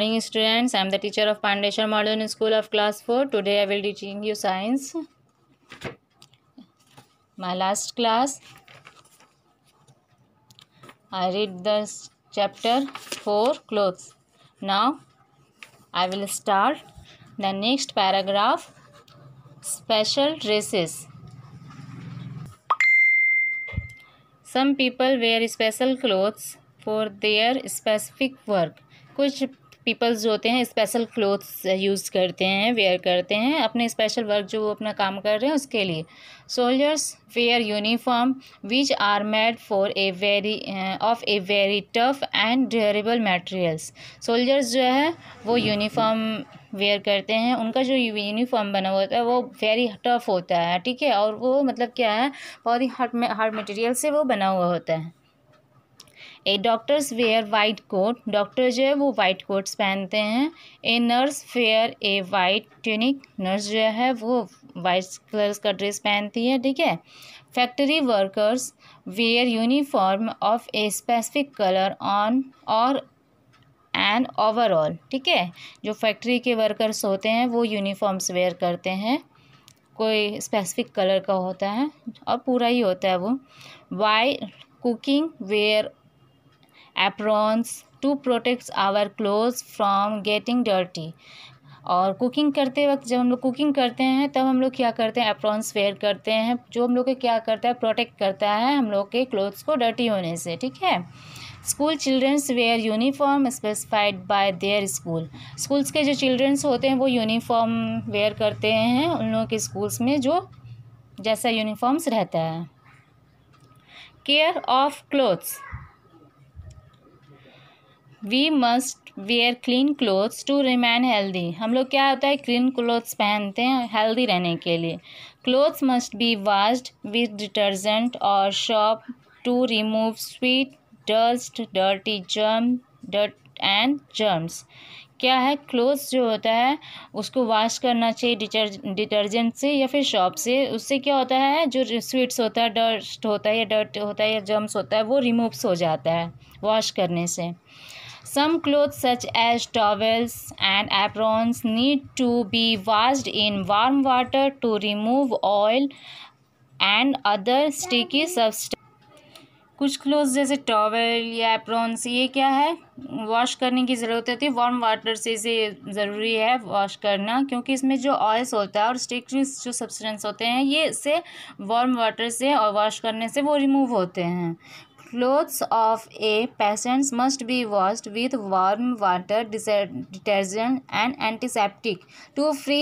morning students i am the teacher of pandeshwar modern school of class 4 today i will teaching you science my last class i read the chapter 4 clothes now i will start the next paragraph special dresses some people wear special clothes for their specific work कुछ peoples जो होते हैं special clothes use करते हैं where करते हैं अपने special work जो वो अपना काम कर रहे हैं उसके लिए soldiers wear uniform which are made for a very of a very tough and durable materials soldiers जो है वो यूनिफॉर्म वेयर करते हैं उनका जो यूनिफॉर्म बना हुआ होता है वो वेरी टफ होता है ठीक है और वो मतलब क्या है बहुत ही हार्ड हार्ड मटेरियल से वो बना हुआ होता है a doctors wear white coat doctor जो है वो वाइट कोट्स पहनते हैं a nurse wear a white tunic nurse जो है वो वाइट कलर्स का ड्रेस पहनती है ठीक है factory workers wear uniform of a specific colour on और एंड ओवरऑल ठीक है जो फैक्ट्री के वर्कर्स होते हैं वो यूनिफॉर्म्स वेयर करते हैं कोई स्पेसिफिक कलर का होता है और पूरा ही होता है वो while cooking wear aprons to protect our cloth from getting dirty और कुकिंग करते वक्त जब हम लोग कुकिंग करते हैं तब हम लोग क्या करते हैं अप्रॉन्स वेयर करते हैं जो हम लोग के क्या करता है प्रोटेक्ट करता है हम लोग के क्लोथ्स को डर्टी होने से ठीक है school childrens wear uniform specified by their school schools के जो चिल्ड्रंस होते हैं वो यूनिफॉर्म वेयर करते हैं उन लोगों के स्कूल्स में जो जैसा यूनिफॉर्म्स रहता है care of clothes we must wear clean clothes to remain healthy हम लोग क्या होता है क्लीन क्लोथ्स पहनते हैं हेल्दी रहने के लिए clothes must be washed with detergent और soap to remove sweat dust dirty germ dirt and germs क्या है क्लोथ्स जो होता है उसको वॉश करना चाहिए डिटर्जेंट से या फिर शॉप से उससे क्या होता है जो स्वीट्स होता है डस्ट होता है या डर्ट होता है या जर्म्स होता है वो रिमूव्स हो जाता है वॉश करने से Some clothes such as towels and aprons need to be washed in warm water to remove oil and other sticky substances. कुछ क्लोथ जैसे टॉवल या एप्रॉन्स ये क्या है वॉश करने की ज़रूरत होती है वार्म वाटर से इसे ज़रूरी है वॉश करना क्योंकि इसमें जो ऑयल्स होता है और स्टिकी जो सब्सटेंस होते हैं ये इसे वार्म वाटर से और वॉश करने से वो रिमूव होते हैं clothes of a patient must be washed with warm water detergent and antiseptic to free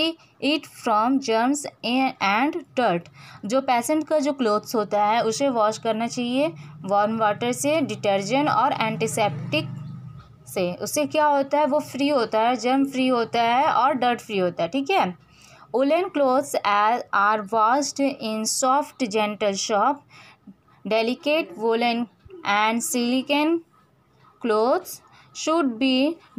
it from germs and dirt जो पेशेंट का जो क्लोथ्स होता है उसे वॉश करना चाहिए वार्म वाटर से डिटर्जेंट और एंटीसेप्टिक से उससे क्या होता है वो फ्री होता है जर्म फ्री होता है और डर्ट फ्री होता है ठीक है woollen clothes are washed in soft gentle soap delicate woollen and silicon clothes should be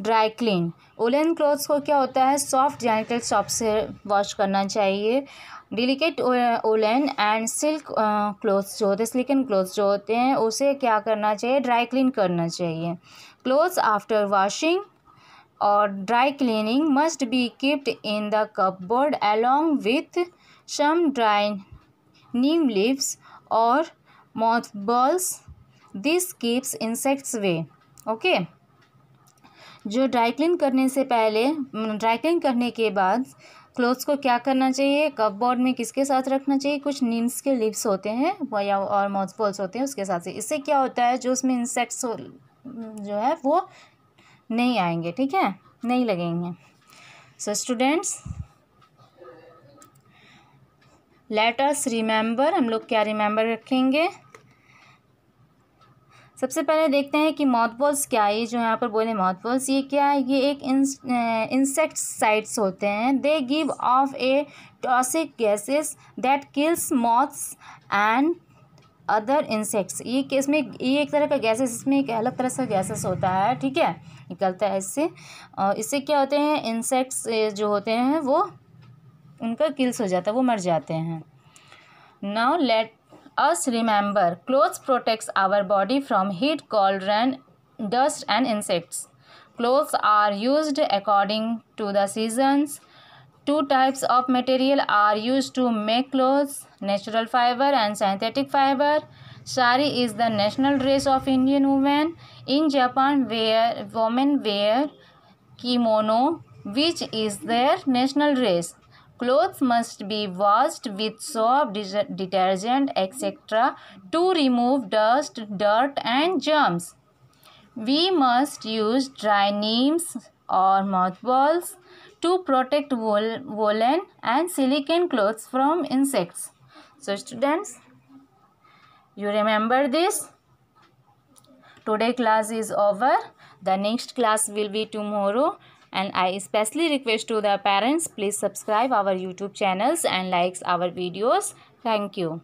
dry clean woollen clothes को क्या होता है सॉफ्ट जेनिटल सॉप से वॉश करना चाहिए delicate woollen and silk clothes जो होते हैं सिल्कन क्लोथ्स जो होते हैं उसे क्या करना चाहिए ड्राई क्लीन करना चाहिए क्लोथ्स आफ्टर वॉशिंग और dry cleaning must be kept in the cupboard with some dry neem leaves और moth balls this keeps insects away okay जो ड्राई क्लीन करने से पहले ड्राई क्लीन करने के बाद क्लोथ्स को क्या करना चाहिए कप बोर्ड में किसके साथ रखना चाहिए कुछ नीम्स के लिप्स होते हैं या और मॉथबॉल्स होते हैं उसके साथ से इससे क्या होता है जो उसमें इंसेक्ट्स जो है वो नहीं आएंगे ठीक है नहीं लगेंगे सो स्टूडेंट्स लेटर्स रिमेंबर हम लोग क्या रिमेंबर रखेंगे सबसे पहले देखते हैं कि मॉथबॉल्स क्या है जो यहाँ पर बोले मॉथबॉल्स ये क्या है ये एक इंसेक्ट साइट्स होते हैं they give off a toxic gases that kills moths and other insects ये इसमें ये एक तरह का गैसेस इसमें एक अलग तरह से गैसेस होता है ठीक है निकलता है इससे और इससे क्या होते हैं इंसेक्ट्स जो होते हैं वो उनका किल्स हो जाता है वो मर जाते हैं now let us remember clothes protects our body from heat, cold, rain, dust and insects. Clothes are used according to the seasons. Two types of material are used to make clothes, natural fiber and synthetic fiber. Sari is the national dress of Indian women. In Japan, where women wear kimono, which is their national dress. Clothes must be washed with soap, detergent, etc. to remove dust, dirt and germs. We must use dry neems or mothballs to protect wool, woolen and silicone clothes from insects. So students, you remember this? Today class is over. The next class will be tomorrow and I especially request to the parents please subscribe our YouTube channels and likes our videos. Thank you.